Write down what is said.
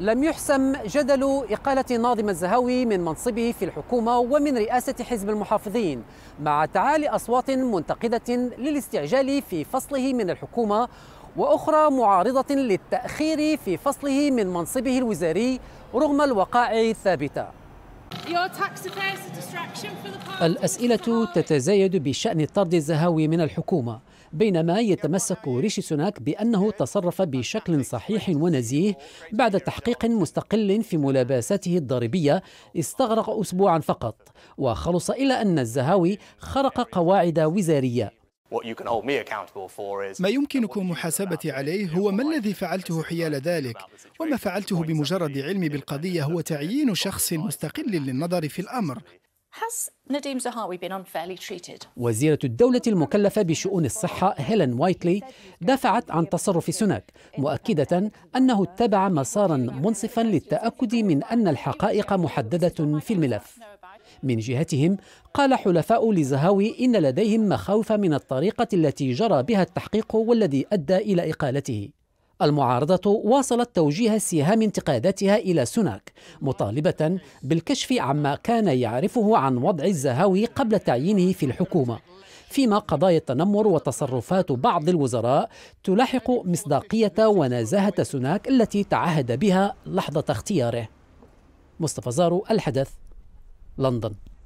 لم يحسم جدل إقالة ناظم الزهاوي من منصبه في الحكومة ومن رئاسة حزب المحافظين مع تعالي أصوات منتقدة للاستعجال في فصله من الحكومة وأخرى معارضة للتأخير في فصله من منصبه الوزاري رغم الوقائع الثابتة الأسئلة تتزايد بشأن طرد الزهاوي من الحكومة بينما يتمسك ريشي سوناك بأنه تصرف بشكل صحيح ونزيه بعد تحقيق مستقل في ملابساته الضريبية استغرق أسبوعا فقط وخلص إلى أن الزهاوي خرق قواعد وزارية ما يمكنكم محاسبتي عليه هو ما الذي فعلته حيال ذلك وما فعلته بمجرد علمي بالقضية هو تعيين شخص مستقل للنظر في الأمر وزيرة الدولة المكلفة بشؤون الصحة هيلين وايتلي دافعت عن تصرف سوناك مؤكدة أنه اتبع مسارا منصفا للتأكد من أن الحقائق محددة في الملف من جهتهم قال حلفاء لزهاوي إن لديهم مخاوف من الطريقة التي جرى بها التحقيق والذي أدى إلى إقالته المعارضة واصلت توجيه سهام انتقاداتها إلى سوناك مطالبة بالكشف عما كان يعرفه عن وضع الزهاوي قبل تعيينه في الحكومة فيما قضايا التنمر وتصرفات بعض الوزراء تلاحق مصداقية ونزاهة سوناك التي تعهد بها لحظة اختياره مصطفى زارو الحدث لندن